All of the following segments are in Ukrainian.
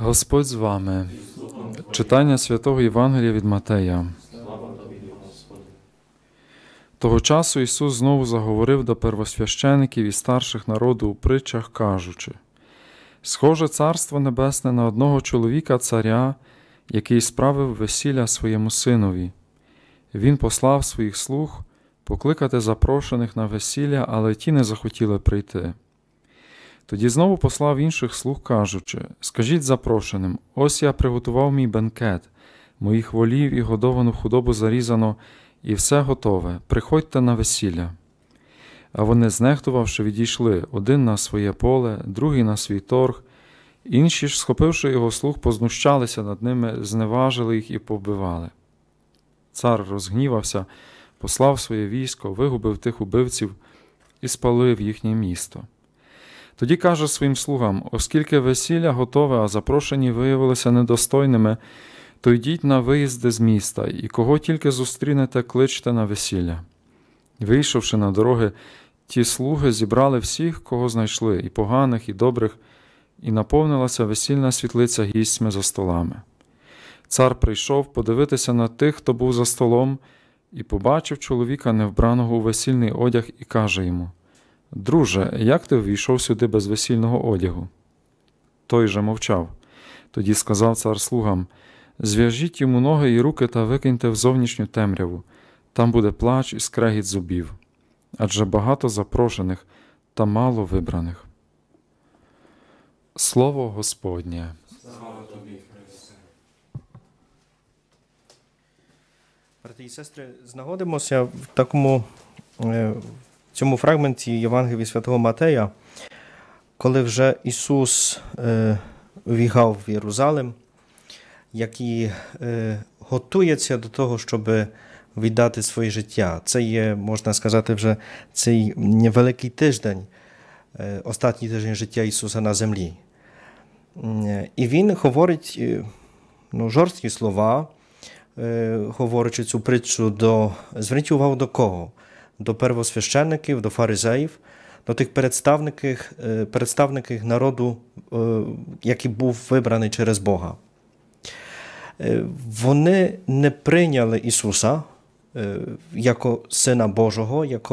Господь з вами, читання святого Євангелія від Матея. Того часу Ісус знову заговорив до первосвящеників і старших народу у притчах, кажучи: Схоже царство небесне на одного чоловіка царя, який справив весілля своєму синові. Він послав своїх слуг покликати запрошених на весілля, але ті не захотіли прийти. Тоді знову послав інших слуг, кажучи Скажіть запрошеним, ось я приготував мій бенкет, моїх волів і годовану худобу зарізано, і все готове. Приходьте на весілля. А вони, знехтувавши, відійшли один на своє поле, другий на свій торг. Інші ж, схопивши його слух, познущалися над ними, зневажили їх і повбивали. Цар розгнівався, послав своє військо, вигубив тих убивців і спалив їхнє місто. Тоді каже своїм слугам: оскільки весілля готове, а запрошені виявилися недостойними, то йдіть на виїзди з міста, і кого тільки зустрінете, кличте на весілля. Вийшовши на дороги, ті слуги зібрали всіх, кого знайшли, і поганих, і добрих, і наповнилася весільна світлиця гістьми за столами. Цар прийшов подивитися на тих, хто був за столом, і побачив чоловіка, невбраного у весільний одяг, і каже йому Друже, як ти ввійшов сюди без весільного одягу? Той же мовчав. Тоді сказав цар слугам Зв'яжіть йому ноги і руки та викиньте в зовнішню темряву, там буде плач і скрегіт зубів. Адже багато запрошених та мало вибраних. Слово Господнє. Слава тобі, Христе. Брати і сестри, знаходимося в такому. Е, в цьому фрагменті Євангелії Святого Матея, коли вже Ісус е, в Єрузалим, який е, готується до того, щоб віддати своє життя. Це є, можна сказати, вже цей великий тиждень, е, останній тиждень життя Ісуса на землі. Е, і Він говорить е, ну, жорсткі слова, говорячи цю притчу до зверніть увагу до кого до первосвящеників, до фаризеїв, до тих представників е, представників народу, е, який був вибраний через Бога. Е, вони не прийняли Ісуса як Сина Божого, як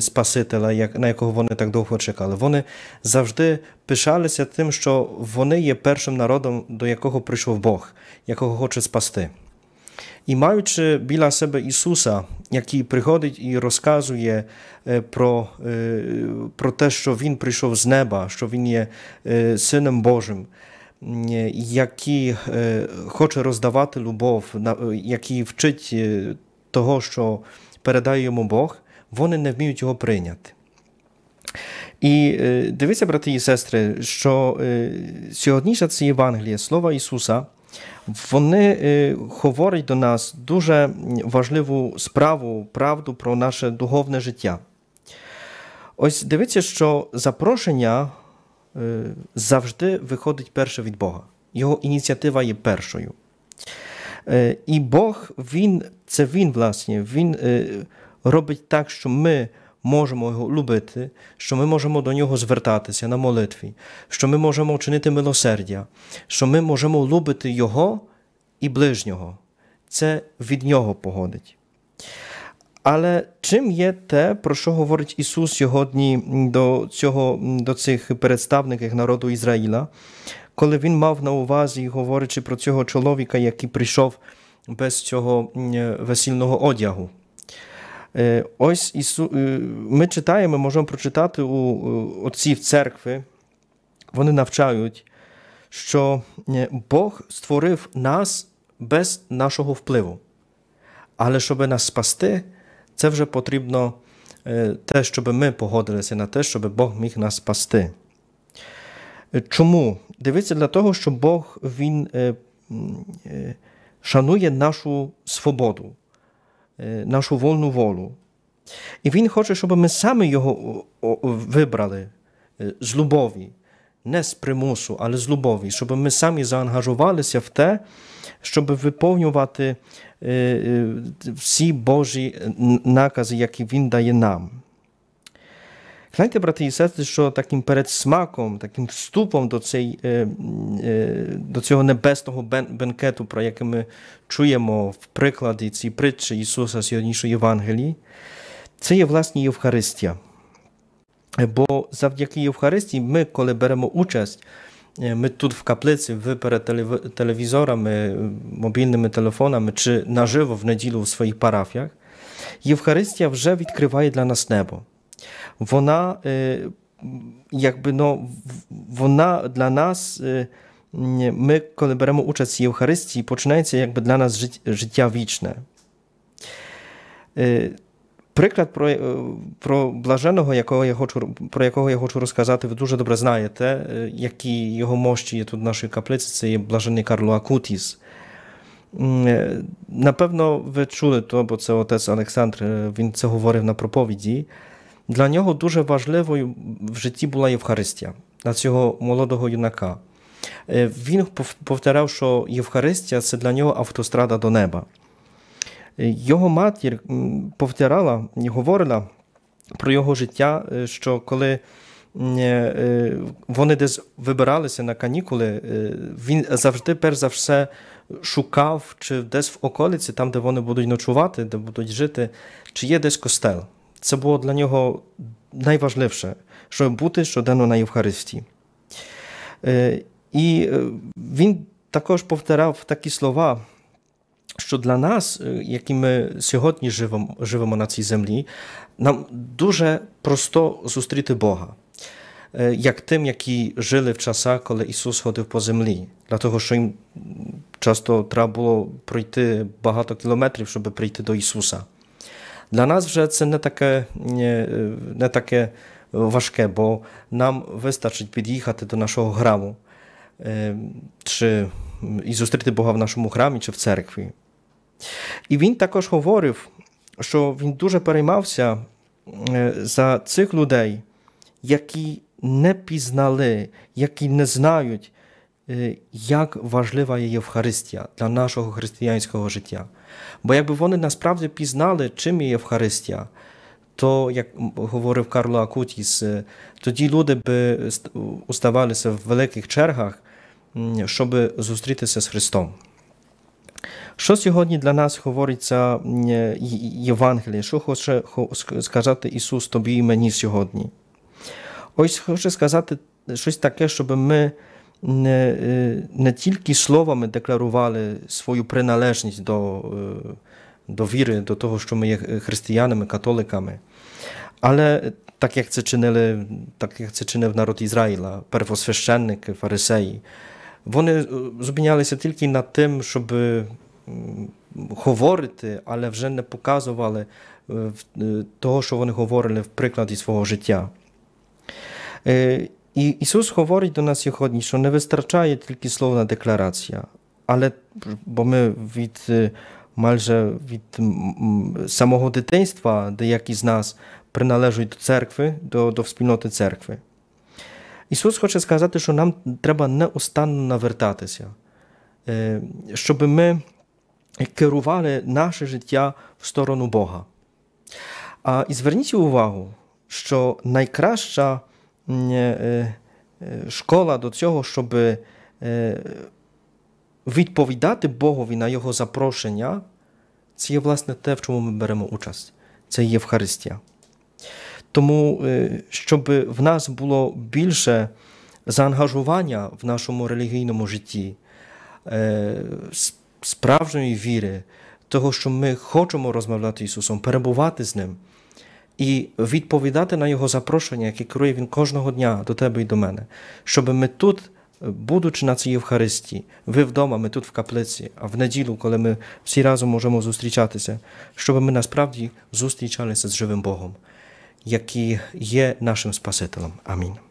Спасителя, на якого вони так довго чекали. Вони завжди пишалися тим, що вони є першим народом, до якого прийшов Бог, якого хоче спасти. І маючи біля себе Ісуса, який приходить і розказує про про те, що Він прийшов з неба, що Він є Сином Божим, який хоче роздавати любов, який вчить того, що передає йому Бог, вони не вміють його прийняти. І дивіться, брати і сестри, що сьогодніша це Євангеліє, слова Ісуса. Вони е, говорять до нас дуже важливу справу, правду про наше духовне життя. Ось дивіться, що запрошення е, завжди виходить перше від Бога. Його ініціатива є першою. Е, і Бог, Він, це Він, власне, Він робить так, що ми можемо його любити, що ми можемо до нього звертатися на молитві, що ми можемо чинити милосердя, що ми можемо любити Його і ближнього. Це від Нього походить. Але чим є те, про що говорить Ісус сьогодні до цього, до цих представників народу Ізраїла, коли Він мав на увазі, говорячи про цього чоловіка, який прийшов без цього е, весільного одягу? Е, ось Ісу... Е, ми читаємо, можемо прочитати у е, отців церкви. Вони навчають, що Бог створив нас без нашого впливу. Але щоб нас спасти, це вже потрібно те, щоб ми погодилися на те, щоб Бог міг нас спасти. Чому? Дивіться, для того, що Бог Він шанує нашу свободу нашу вольну волю. І Він хоче, щоб ми самі його вибрали е, з любові, не з примусу, але з любові, щоб ми самі заангажувалися в те, щоб виповнювати е, е, всі Божі накази, які Він дає нам. Знаєте, брати і сестри, що таким передсмаком, таким вступом до цей, е, е, до цього небесного бенкету, про яке ми чуємо в прикладі цієї притчі Ісуса сьогоднішньої Євангелії, це є власне Євхаристія. Бо завдяки Євхаристії, ми, коли беремо участь, е, ми тут в каплиці, ви перед телевізорами, мобільними телефонами чи наживо в неділю в своїх парафіях, Євхаристія вже відкриває для нас небо. Вона е, якби ну, вона для нас. Е, ми, коли беремо участь в Євхаристії, починається якби для нас життя вічне. Е, приклад про про блаженого, якого я хочу, про якого я хочу розказати, ви дуже добре знаєте, які його мощі є тут в нашій каплиці, це є блажений Карло Акутіс. Напевно, ви чули то, бо це отець Олександр, він це говорив на проповіді. Для нього дуже важливою в житті була Євхаристія для цього молодого юнака. Е, він повторяв, що Євхаристія це для нього автострада до неба. Е, його матір повторяла і говорила про його життя, е, що коли вони десь вибиралися на канікули, він завжди, перш за все, шукав, чи десь в околиці, там, де вони будуть ночувати, де будуть жити, чи є десь костел. Це було для нього найважливіше, щоб бути щоденно на Євхаристії. Е, і е, він також повторяв такі слова, що для нас, е, які ми сьогодні живемо, живемо на цій землі, нам дуже просто зустріти Бога. Як тим, які жили в часах, коли Ісус ходив по землі, для того, що їм часто треба було пройти багато кілометрів, щоб прийти до Ісуса. Для нас вже це не таке, не таке важке, бо нам вистачить під'їхати до нашого храму чи і зустріти Бога в нашому храмі чи в церкві. І він також говорив, що він дуже переймався за цих людей, які не пізнали, які не знають, як важлива є Євхаристія для нашого християнського життя. Бо якби вони насправді пізнали, чим є Євхаристія, то, як говорив Карло Акутіс, е, тоді люди би уставалися в великих чергах, щоб зустрітися з Христом. Що сьогодні для нас говориться е, Євангеліє? Що хоче сказати Ісус Тобі і мені сьогодні? Ось хоче сказати щось таке, щоб ми не, е, не тільки словами декларували свою приналежність до, е, до віри, до того, що ми є християнами, католиками, але так як це чинили, так як це чинив народ Ізраїла, первосвященники, фарисеї, вони е, зупинялися тільки на тим, щоб говорити, але вже не показували того, що вони говорили в прикладі свого життя. І Ісус говорить до нас сьогодні, що не вистачає тільки словна декларація, але бо ми від майже від самого дитинства, деякі з нас приналежують до церкви, до, до спільноти церкви. Ісус хоче сказати, що нам треба неустанно навертатися, щоб ми керували наше життя в сторону Бога. А і зверніть увагу, що найкраща Е, е, школа до цього, щоб е, відповідати Богові на Його запрошення, це є власне те, в чому ми беремо участь. Це Євхаристія. Тому, щоб в нас було більше заангажування в нашому релігійному житті, справжньої віри, того, що ми хочемо розмовляти з Ісусом, перебувати з Ним, і відповідати на його запрошення, яке керує він кожного дня до тебе і до мене, щоб ми тут. Е, будучи на цій Євхаристії, ви вдома, ми тут в каплиці, а в неділю, коли ми всі разом можемо зустрічатися, щоб ми насправді зустрічалися з живим Богом, який є нашим Спасителем. Амінь.